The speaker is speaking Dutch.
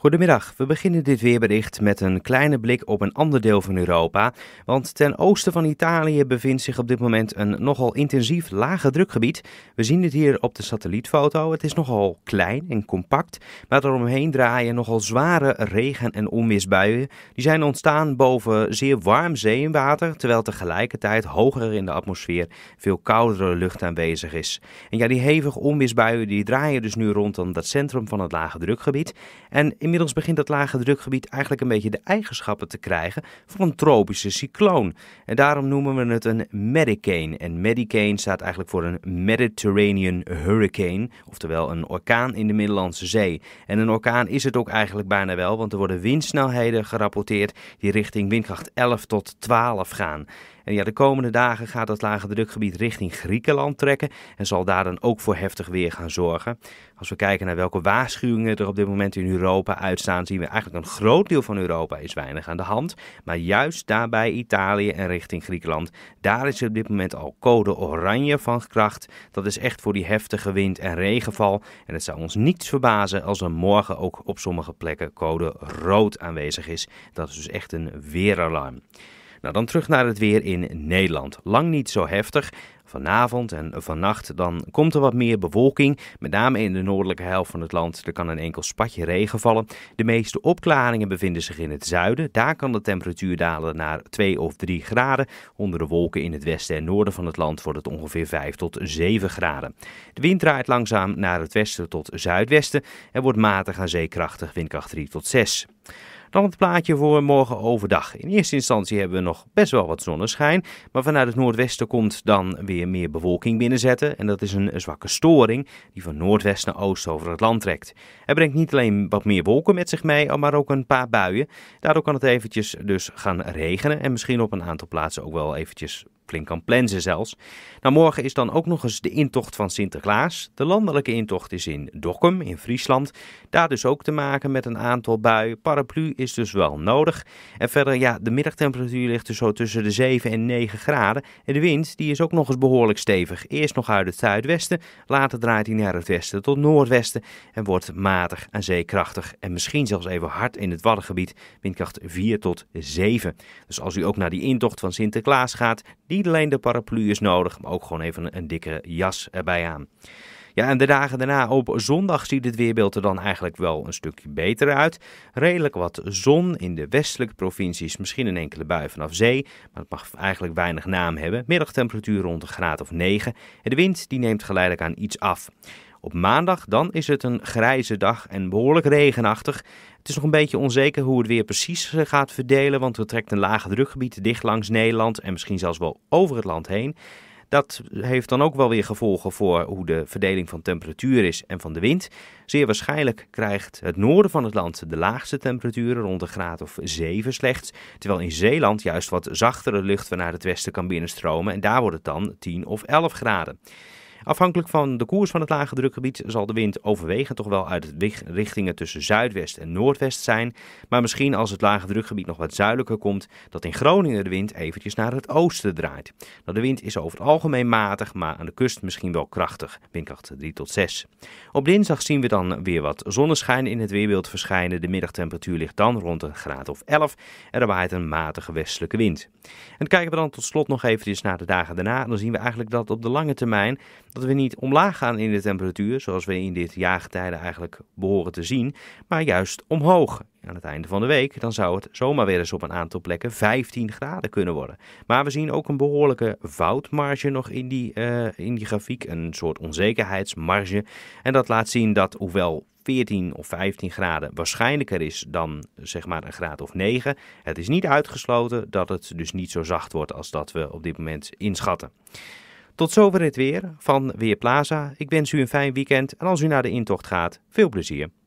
Goedemiddag, we beginnen dit weerbericht met een kleine blik op een ander deel van Europa. Want ten oosten van Italië bevindt zich op dit moment een nogal intensief lage drukgebied. We zien dit hier op de satellietfoto. Het is nogal klein en compact, maar eromheen draaien nogal zware regen- en onweersbuien. Die zijn ontstaan boven zeer warm zeewater, terwijl tegelijkertijd hoger in de atmosfeer veel koudere lucht aanwezig is. En ja, die hevige onweersbuien die draaien dus nu rondom dat centrum van het lage drukgebied. En Inmiddels begint dat lage drukgebied eigenlijk een beetje de eigenschappen te krijgen van een tropische cycloon. En daarom noemen we het een Medicane. En Medicane staat eigenlijk voor een Mediterranean Hurricane, oftewel een orkaan in de Middellandse Zee. En een orkaan is het ook eigenlijk bijna wel, want er worden windsnelheden gerapporteerd die richting windkracht 11 tot 12 gaan. En ja, de komende dagen gaat dat lage drukgebied richting Griekenland trekken en zal daar dan ook voor heftig weer gaan zorgen. Als we kijken naar welke waarschuwingen er op dit moment in Europa uitstaan, zien we eigenlijk een groot deel van Europa is weinig aan de hand. Maar juist daarbij Italië en richting Griekenland, daar is op dit moment al code oranje van kracht. Dat is echt voor die heftige wind en regenval. En het zou ons niets verbazen als er morgen ook op sommige plekken code rood aanwezig is. Dat is dus echt een weeralarm. Nou, dan terug naar het weer in Nederland. Lang niet zo heftig. Vanavond en vannacht dan komt er wat meer bewolking. Met name in de noordelijke helft van het land. Er kan een enkel spatje regen vallen. De meeste opklaringen bevinden zich in het zuiden. Daar kan de temperatuur dalen naar 2 of 3 graden. Onder de wolken in het westen en noorden van het land wordt het ongeveer 5 tot 7 graden. De wind draait langzaam naar het westen tot zuidwesten. en wordt matig aan zeekrachtig windkracht 3 tot 6. Dan het plaatje voor morgen overdag. In eerste instantie hebben we nog best wel wat zonneschijn. Maar vanuit het noordwesten komt dan weer meer bewolking binnenzetten. En dat is een zwakke storing die van noordwest naar oost over het land trekt. Hij brengt niet alleen wat meer wolken met zich mee, maar ook een paar buien. Daardoor kan het eventjes dus gaan regenen en misschien op een aantal plaatsen ook wel eventjes flink kan plenzen zelfs. Nou, morgen is dan ook nog eens de intocht van Sinterklaas. De landelijke intocht is in Dokkum in Friesland. Daar dus ook te maken met een aantal buien. Paraplu is dus wel nodig. En verder, ja, de middagtemperatuur ligt dus zo tussen de 7 en 9 graden. En de wind die is ook nog eens behoorlijk stevig. Eerst nog uit het zuidwesten, later draait hij naar het westen tot noordwesten en wordt matig en zeekrachtig en misschien zelfs even hard in het Waddengebied, windkracht 4 tot 7. Dus als u ook naar die intocht van Sinterklaas gaat, die niet alleen de paraplu is nodig, maar ook gewoon even een, dikke jas erbij aan. Ja, en de dagen daarna op zondag ziet het weerbeeld er dan eigenlijk wel een stukje beter uit. Redelijk wat zon in de westelijke provincies, misschien een enkele bui vanaf zee, maar het mag eigenlijk weinig naam hebben. Middagtemperatuur rond een graad of 9 en de wind die neemt geleidelijk aan iets af. Op maandag dan is het een grijze dag en behoorlijk regenachtig. Het is nog een beetje onzeker hoe het weer precies eh, gaat verdelen, want er trekt een lage drukgebied dicht langs Nederland en misschien zelfs wel over het land heen. Dat heeft dan ook wel weer gevolgen voor hoe de verdeling van temperatuur is en van de wind. Zeer waarschijnlijk krijgt het noorden van het land de laagste temperaturen, rond een graad of 7 slechts. Terwijl in Zeeland juist wat zachtere lucht vanuit het westen kan binnenstromen en daar wordt het dan 10 of 11 graden. Afhankelijk van de koers van het lage drukgebied zal de wind overwegend toch wel uit richtingen tussen zuidwest en noordwest zijn. Maar misschien als het lage drukgebied nog wat zuidelijker komt, dat in Groningen de wind eventjes naar het oosten draait. Nou, de wind is over het algemeen matig, maar aan de kust misschien wel krachtig, windkracht 3 tot 6. Op dinsdag zien we dan weer wat zonneschijn in het weerbeeld verschijnen. De middagtemperatuur ligt dan rond een graad of 11 en er waait een matige westelijke wind. En kijken we dan tot slot nog eventjes naar de dagen daarna, dan zien we eigenlijk dat op de lange termijn dat we niet omlaag gaan in de temperatuur, zoals we in dit jaargetijde eigenlijk behoren te zien, maar juist omhoog. Aan het einde van de week dan zou het zomaar weer eens op een aantal plekken 15 graden kunnen worden. Maar we zien ook een behoorlijke foutmarge nog in die, eh, in die grafiek, een soort onzekerheidsmarge. En dat laat zien dat, hoewel 14 of 15 graden waarschijnlijker is dan zeg maar een graad of 9. Het is niet uitgesloten dat het dus niet zo zacht wordt als dat we op dit moment inschatten. Tot zover het weer van Weerplaza. Ik wens u een fijn weekend en als u naar de intocht gaat, veel plezier.